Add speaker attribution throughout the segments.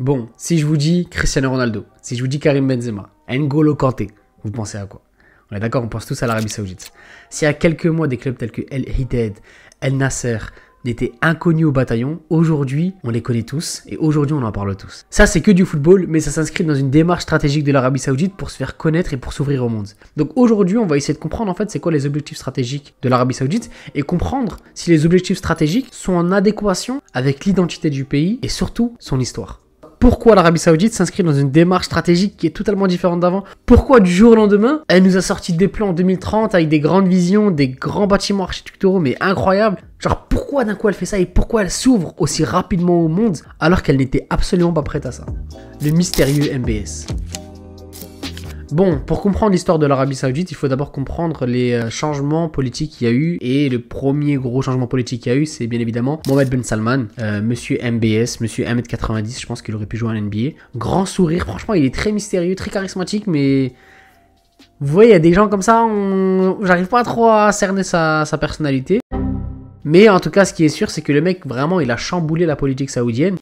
Speaker 1: Bon, si je vous dis Cristiano Ronaldo, si je vous dis Karim Benzema, N'Golo Kanté, vous pensez à quoi On est d'accord, on pense tous à l'Arabie Saoudite. Si a quelques mois des clubs tels que El Hided, El Nasser n'étaient inconnus au bataillon, aujourd'hui on les connaît tous et aujourd'hui on en parle tous. Ça c'est que du football, mais ça s'inscrit dans une démarche stratégique de l'Arabie Saoudite pour se faire connaître et pour s'ouvrir au monde. Donc aujourd'hui on va essayer de comprendre en fait c'est quoi les objectifs stratégiques de l'Arabie Saoudite et comprendre si les objectifs stratégiques sont en adéquation avec l'identité du pays et surtout son histoire pourquoi l'Arabie Saoudite s'inscrit dans une démarche stratégique qui est totalement différente d'avant. Pourquoi du jour au lendemain, elle nous a sorti des plans en 2030 avec des grandes visions, des grands bâtiments architecturaux, mais incroyables. Genre pourquoi d'un coup elle fait ça et pourquoi elle s'ouvre aussi rapidement au monde alors qu'elle n'était absolument pas prête à ça. Le mystérieux MBS. Bon, pour comprendre l'histoire de l'Arabie Saoudite, il faut d'abord comprendre les euh, changements politiques qu'il y a eu. Et le premier gros changement politique qu'il y a eu, c'est bien évidemment Mohamed Ben Salman, monsieur MBS, monsieur m 90 je pense qu'il aurait pu jouer à NBA. Grand sourire, franchement, il est très mystérieux, très charismatique, mais. Vous voyez, il y a des gens comme ça, j'arrive pas trop à cerner sa personnalité. Mais en tout cas, ce qui est sûr, c'est que le mec, vraiment, il a chamboulé la politique saoudienne.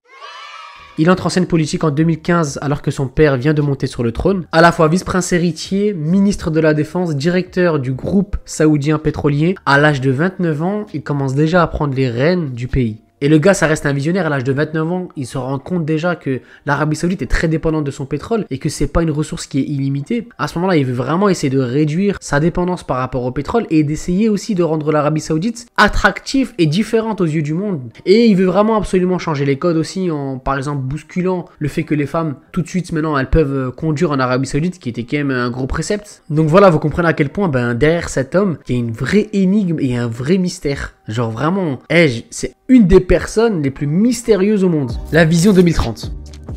Speaker 1: Il entre en scène politique en 2015 alors que son père vient de monter sur le trône. À la fois vice-prince héritier, ministre de la Défense, directeur du groupe saoudien pétrolier, à l'âge de 29 ans, il commence déjà à prendre les rênes du pays. Et le gars, ça reste un visionnaire à l'âge de 29 ans. Il se rend compte déjà que l'Arabie Saoudite est très dépendante de son pétrole et que c'est pas une ressource qui est illimitée. À ce moment-là, il veut vraiment essayer de réduire sa dépendance par rapport au pétrole et d'essayer aussi de rendre l'Arabie Saoudite attractive et différente aux yeux du monde. Et il veut vraiment absolument changer les codes aussi en, par exemple, bousculant le fait que les femmes, tout de suite maintenant, elles peuvent euh, conduire en Arabie Saoudite, qui était quand même un gros précepte. Donc voilà, vous comprenez à quel point, ben, derrière cet homme, il y a une vraie énigme et un vrai mystère. Genre vraiment, c'est une des personnes les plus mystérieuses au monde. La vision 2030.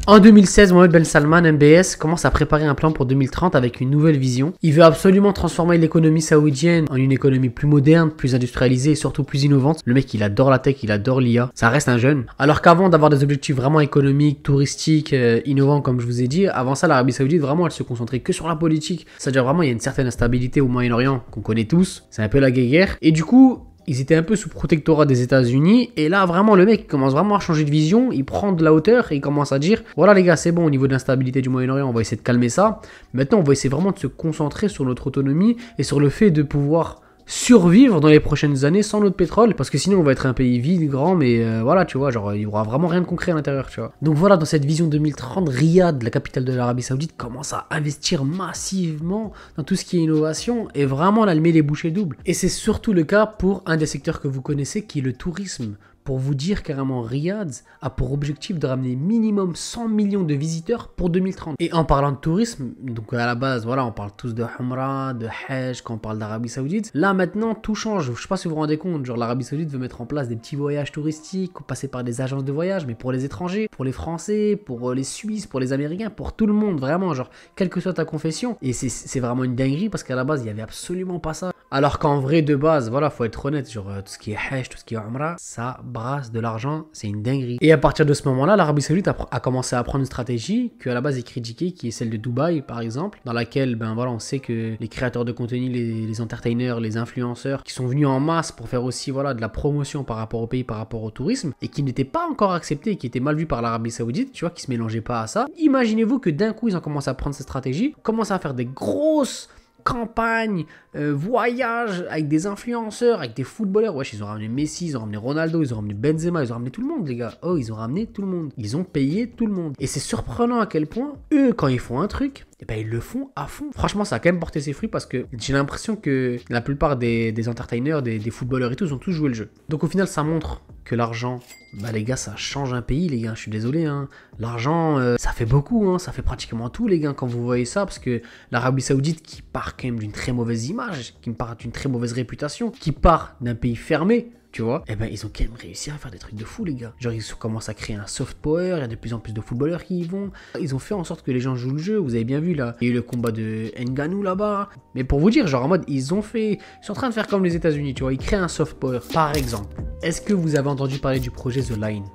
Speaker 1: En 2016, Mohamed Ben Salman, MBS, commence à préparer un plan pour 2030 avec une nouvelle vision. Il veut absolument transformer l'économie saoudienne en une économie plus moderne, plus industrialisée et surtout plus innovante. Le mec, il adore la tech, il adore l'IA. Ça reste un jeune. Alors qu'avant d'avoir des objectifs vraiment économiques, touristiques, euh, innovants, comme je vous ai dit, avant ça, l'Arabie Saoudite, vraiment, elle se concentrait que sur la politique. C'est-à-dire vraiment, il y a une certaine instabilité au Moyen-Orient qu'on connaît tous. C'est un peu la guerre. Et du coup, ils étaient un peu sous protectorat des États-Unis. Et là, vraiment, le mec commence vraiment à changer de vision. Il prend de la hauteur et il commence à dire voilà, les gars, c'est bon au niveau de l'instabilité du Moyen-Orient, on va essayer de calmer ça. Maintenant, on va essayer vraiment de se concentrer sur notre autonomie et sur le fait de pouvoir survivre dans les prochaines années sans notre pétrole parce que sinon on va être un pays vide, grand, mais euh, voilà, tu vois, genre il y aura vraiment rien de concret à l'intérieur, tu vois. Donc voilà, dans cette vision 2030, Riyad, la capitale de l'Arabie Saoudite, commence à investir massivement dans tout ce qui est innovation et vraiment là, elle met les bouchées doubles. Et c'est surtout le cas pour un des secteurs que vous connaissez qui est le tourisme pour vous dire carrément, Riyad a pour objectif de ramener minimum 100 millions de visiteurs pour 2030. Et en parlant de tourisme, donc à la base, voilà, on parle tous de Hamra, de Hajj, quand on parle d'Arabie Saoudite. Là maintenant, tout change. Je sais pas si vous vous rendez compte, genre l'Arabie Saoudite veut mettre en place des petits voyages touristiques, passer par des agences de voyage, mais pour les étrangers, pour les Français, pour euh, les Suisses, pour les Américains, pour tout le monde, vraiment, genre, quelle que soit ta confession. Et c'est vraiment une dinguerie parce qu'à la base, il y avait absolument pas ça. Alors qu'en vrai, de base, voilà, faut être honnête, genre euh, tout ce qui est Hesh, tout ce qui est Omra, ça brasse de l'argent, c'est une dinguerie. Et à partir de ce moment-là, l'Arabie Saoudite a, commencé à prendre une stratégie que à la base est critiquée, qui est celle de Dubaï, par exemple, dans laquelle, ben voilà, on sait que les créateurs de contenu, les, les entertainers, les influenceurs, qui sont venus en masse pour faire aussi, voilà, de la promotion par rapport au pays, par rapport au tourisme, et qui n'étaient pas encore acceptés, qui étaient mal vus par l'Arabie Saoudite, tu vois, qui se mélangeaient pas à ça. Imaginez-vous que d'un coup, ils ont commencé à prendre cette stratégie, commencent à faire des grosses campagne, euh, voyage avec des influenceurs, avec des footballeurs. Ouais, ils ont ramené Messi, ils ont ramené Ronaldo, ils ont ramené Benzema, ils ont ramené tout le monde, les gars. Oh, ils ont ramené tout le monde. Ils ont payé tout le monde. Et c'est surprenant à quel point, eux, quand ils font un truc, eh ben, ils le font à fond. Franchement, ça a quand même porté ses fruits parce que j'ai l'impression que la plupart des, entertainers, des, des footballeurs et tout, ils ont tous joué le jeu. Donc au final, ça montre que l'argent. Bah, les gars, ça change un pays, les gars, je suis désolé. Hein. L'argent, euh, ça fait beaucoup, hein, ça fait pratiquement tout, les gars, quand vous voyez ça, parce que l'Arabie Saoudite, qui part quand même d'une très mauvaise image, qui part d'une très mauvaise réputation, qui part d'un pays fermé, tu vois, et eh ben ils ont quand même réussi à faire des trucs de fou, les gars. Genre, ils commencent à créer un soft power, il y a de plus en plus de footballeurs qui y vont. Ils ont fait en sorte que les gens jouent le jeu, vous avez bien vu là. Il y a eu le combat de Nganou là-bas. Mais pour vous dire, genre en mode, ils ont fait. Ils sont en train de faire comme les États-Unis, tu vois, ils créent un soft power. Par exemple, est-ce que vous avez entendu parler du projet The Line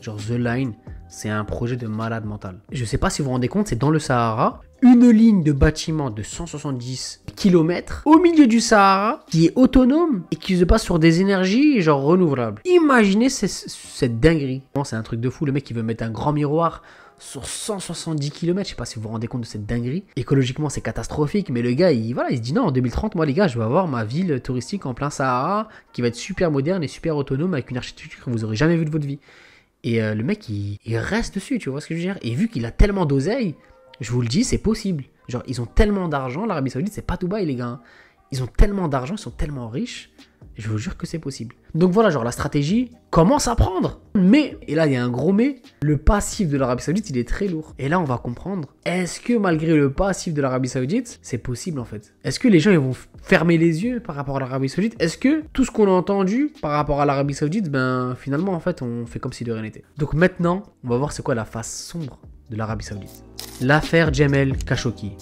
Speaker 1: Genre The Line, c'est un projet de malade mental. Je ne sais pas si vous vous rendez compte, c'est dans le Sahara. Une ligne de bâtiments de 170 km au milieu du Sahara qui est autonome et qui se passe sur des énergies genre renouvelables. Imaginez cette dinguerie. C'est un truc de fou. Le mec, qui veut mettre un grand miroir sur 170 km. Je sais pas si vous vous rendez compte de cette dinguerie. Écologiquement, c'est catastrophique, mais le gars, il, voilà, il se dit non, en 2030, moi, les gars, je vais avoir ma ville touristique en plein Sahara qui va être super moderne et super autonome avec une architecture que vous aurez jamais vue de votre vie. Et euh, le mec, il, reste dessus, tu vois ce que je veux dire Et vu qu'il a tellement d'oseille, je vous le dis, c'est possible. Genre, ils ont tellement d'argent, l'Arabie Saoudite, c'est pas bas les gars. Hein. Ils ont tellement d'argent, ils sont tellement riches je vous jure que c'est possible. Donc voilà, genre la stratégie commence à prendre. Mais, et là il y a un gros mais, le passif de l'Arabie Saoudite il est très lourd. Et là on va comprendre, est-ce que malgré le passif de l'Arabie Saoudite, c'est possible en fait Est-ce que les gens ils vont fermer les yeux par rapport à l'Arabie Saoudite Est-ce que tout ce qu'on a entendu par rapport à l'Arabie Saoudite, ben finalement en fait on fait comme si de rien n'était. Donc maintenant, on va voir c'est quoi la face sombre de l'Arabie Saoudite. L'affaire Jamel Khashoggi.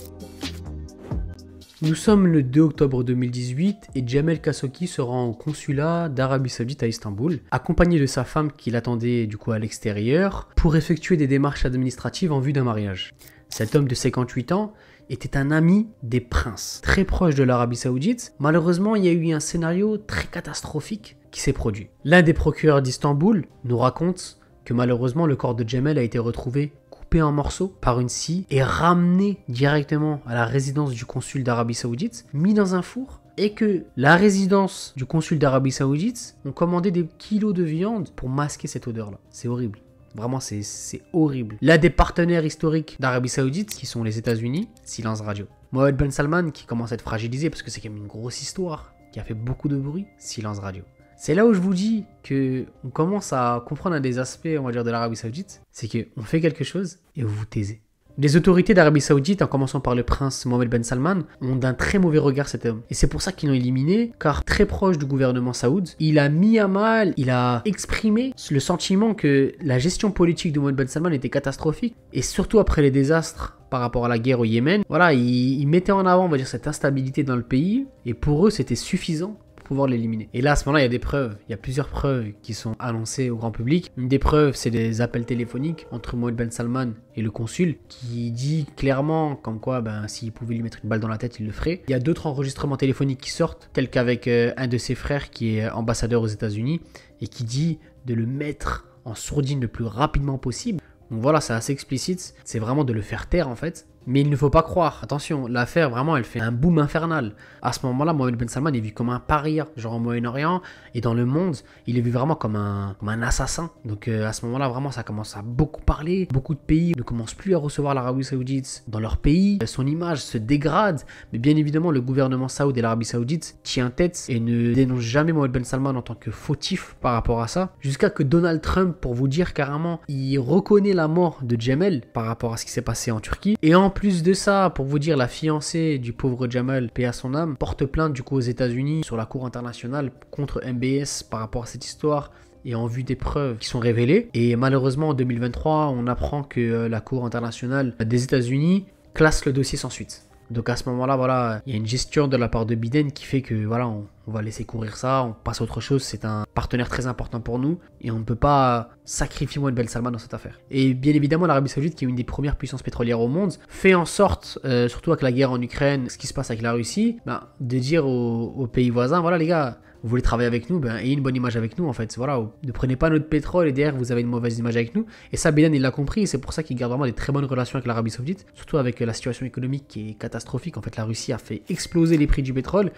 Speaker 1: Nous sommes le 2 octobre 2018 et Jamel Khashoggi se rend au consulat d'Arabie Saoudite à Istanbul, accompagné de sa femme qui l'attendait du coup à l'extérieur, pour effectuer des démarches administratives en vue d'un mariage. Cet homme de 58 ans était un ami des princes, très proche de l'Arabie Saoudite. Malheureusement, il y a eu un scénario très catastrophique qui s'est produit. L'un des procureurs d'Istanbul nous raconte que malheureusement le corps de Jamel a été retrouvé coupé en morceaux par une scie et ramené directement à la résidence du consul d'Arabie Saoudite, mis dans un four et que la résidence du consul d'Arabie Saoudite ont commandé des kilos de viande pour masquer cette odeur-là. C'est horrible. Vraiment, c'est horrible. L'un des partenaires historiques d'Arabie Saoudite, qui sont les États-Unis, silence radio. Mohamed Ben Salman, qui commence à être fragilisé parce que c'est quand même une grosse histoire, qui a fait beaucoup de bruit, silence radio. C'est là où je vous dis que on commence à comprendre un des aspects, on va dire, de l'Arabie Saoudite, c'est que on fait quelque chose et vous vous taisez. Les autorités d'Arabie Saoudite, en commençant par le prince Mohamed Ben Salman, ont d'un très mauvais regard cet homme. Et c'est pour ça qu'ils l'ont éliminé, car très proche du gouvernement saoud, il a mis à mal, il a exprimé le sentiment que la gestion politique de Mohamed Ben Salman était catastrophique, et surtout après les désastres par rapport à la guerre au Yémen, voilà, il mettait en avant, on va dire, cette instabilité dans le pays, et pour eux, c'était suffisant pouvoir l'éliminer. Et là, à ce moment-là, il y a des preuves. Il y a plusieurs preuves qui sont annoncées au grand public. Une des preuves, c'est des appels téléphoniques entre Mohamed Ben Salman et le consul, qui dit clairement comme quoi, ben, s'il pouvait lui mettre une balle dans la tête, il le ferait. Il y a d'autres enregistrements téléphoniques qui sortent, tels qu'avec euh, un de ses frères qui est ambassadeur aux États-Unis et qui dit de le mettre en sourdine le plus rapidement possible. Donc voilà, c'est assez explicite. C'est vraiment de le faire taire en fait. Mais il ne faut pas croire. Attention, l'affaire, vraiment, elle fait un boom infernal. À ce moment-là, Mohamed Ben Salman est vu comme un paria, genre en Moyen-Orient et dans le monde. Il est vu vraiment comme un, un assassin. Donc euh, à ce moment-là, vraiment, ça commence à beaucoup parler. Beaucoup de pays ne commencent plus à recevoir l'Arabie Saoudite dans leur pays. Euh, son image se dégrade. Mais bien évidemment, le gouvernement saoud et l'Arabie Saoudite tient tête et ne dénonce jamais Mohamed Ben Salman en tant que fautif par rapport à ça. Jusqu'à que Donald Trump, pour vous dire carrément, il reconnaît la mort de Jamel par rapport à ce qui s'est passé en Turquie et en plus de ça, pour vous dire, la fiancée du pauvre Jamal, paie à son âme, porte plainte du coup aux États-Unis sur la Cour internationale contre MBS par rapport à cette histoire et en vue des preuves qui sont révélées. Et malheureusement, en 2023, on apprend que euh, la Cour internationale des États-Unis classe le dossier sans suite. Donc à ce moment-là, voilà, il y a une gestion de la part de Biden qui fait que voilà, on, va laisser courir ça, on passe à autre chose. C'est un partenaire très important pour nous et on ne peut pas sacrifier Mohamed Ben Salman dans cette affaire. Et bien évidemment, l'Arabie Saoudite, qui est une des premières puissances pétrolières au monde, fait en sorte, euh, surtout avec la guerre en Ukraine, ce qui se passe avec la Russie, ben, de dire aux pays voisins, voilà les gars, vous voulez travailler avec nous, ben, ayez une bonne image avec nous en fait. Voilà, ne prenez pas notre pétrole et derrière vous avez une mauvaise image avec nous. Et ça, Biden il l'a compris, c'est pour ça qu'il garde vraiment des très bonnes relations avec l'Arabie Saoudite, surtout avec euh, la situation économique qui est catastrophique. En fait, la Russie a fait exploser les prix du pétrole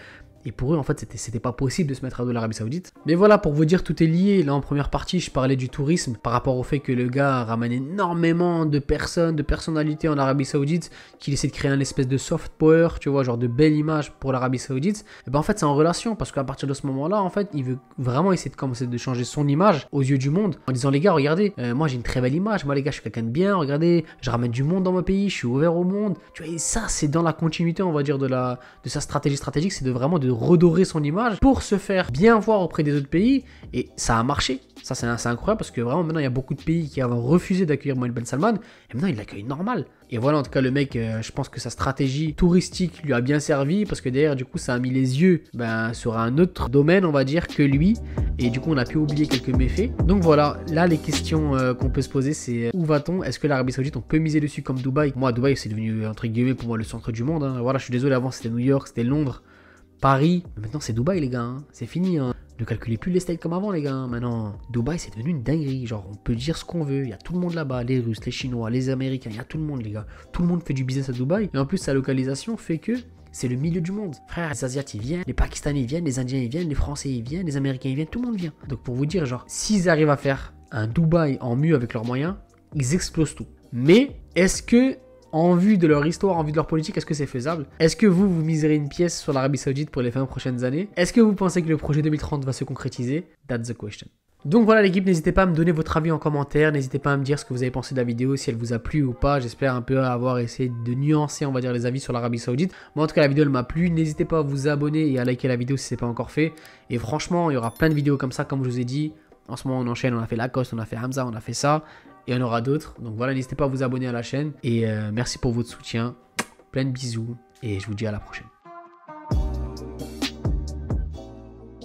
Speaker 1: et pour eux, en fait, c'était pas possible de se mettre à dos l'Arabie Saoudite. Mais voilà, pour vous dire, tout est lié. Là, en première partie, je parlais du tourisme par rapport au fait que le gars ramène énormément de personnes, de personnalités en Arabie Saoudite, qu'il essaie de créer un espèce de soft power, tu vois, genre de belle image pour l'Arabie Saoudite. Et eh ben en fait, c'est en relation parce qu'à partir de ce moment-là, en fait, il veut vraiment essayer de commencer de changer son image aux yeux du monde en disant les gars, regardez, euh, moi j'ai une très belle image, moi les gars, je suis quelqu'un de bien, regardez, je ramène du monde dans mon pays, je suis ouvert au monde. Tu vois, et ça, c'est dans la continuité, on va dire, de la de sa stratégie stratégique, c'est de vraiment de redorer son image pour se faire bien voir auprès des autres pays. Et ça a marché. Ça, c'est incroyable parce que vraiment, maintenant, il y a beaucoup de pays qui avaient refusé d'accueillir Mohamed Ben Salman. Et maintenant, il l'accueille normal. Et voilà, en tout cas, le mec, euh, je pense que sa stratégie touristique lui a bien servi parce que derrière, du coup, ça a mis les yeux ben, sur un autre domaine, on va dire, que lui. Et du coup, on a pu oublier quelques méfaits. Donc voilà, là, les questions euh, qu'on peut se poser, c'est où va-t-on Est-ce que l'Arabie Saoudite, on peut miser dessus comme Dubaï Moi, Dubaï, c'est devenu, entre guillemets, pour moi, le centre du monde. Hein. Voilà, je suis désolé, avant, c'était New York, c'était Londres. Paris, maintenant c'est Dubaï les gars, hein. c'est fini. Hein. Ne calculez plus les comme avant les gars. Hein. Maintenant, Dubaï c'est devenu une dinguerie. Genre on peut dire ce qu'on veut, il y a tout le monde là-bas, les Russes, les Chinois, les Américains, il y a tout le monde les gars. Tout le monde fait du business à Dubaï. Et en plus sa localisation fait que c'est le milieu du monde. Frère, les Asiatiques viennent, les Pakistanais viennent, les Indiens ils viennent, les Français ils viennent, les Américains ils viennent, tout le monde vient. Donc pour vous dire genre, s'ils arrivent à faire un Dubaï en mieux avec leurs moyens, ils explosent tout. Mais est-ce que en vue de leur histoire, en vue de leur politique, est-ce que c'est faisable Est-ce que vous, vous miserez une pièce sur l'Arabie Saoudite pour les 20 prochaines années Est-ce que vous pensez que le projet 2030 va se concrétiser That's the question. Donc voilà l'équipe, n'hésitez pas à me donner votre avis en commentaire, n'hésitez pas à me dire ce que vous avez pensé de la vidéo, si elle vous a plu ou pas, j'espère un peu avoir essayé de nuancer on va dire les avis sur l'Arabie Saoudite, moi en tout cas la vidéo elle m'a plu, n'hésitez pas à vous abonner et à liker la vidéo si c'est pas encore fait, et franchement il y aura plein de vidéos comme ça comme je vous ai dit, en ce moment on enchaîne, on a fait Lacoste, on a fait Hamza, on a fait ça, et y aura d'autres. Donc voilà, n'hésitez pas à vous abonner à la chaîne. Et euh, merci pour votre soutien. Plein de bisous. Et je vous dis à la prochaine.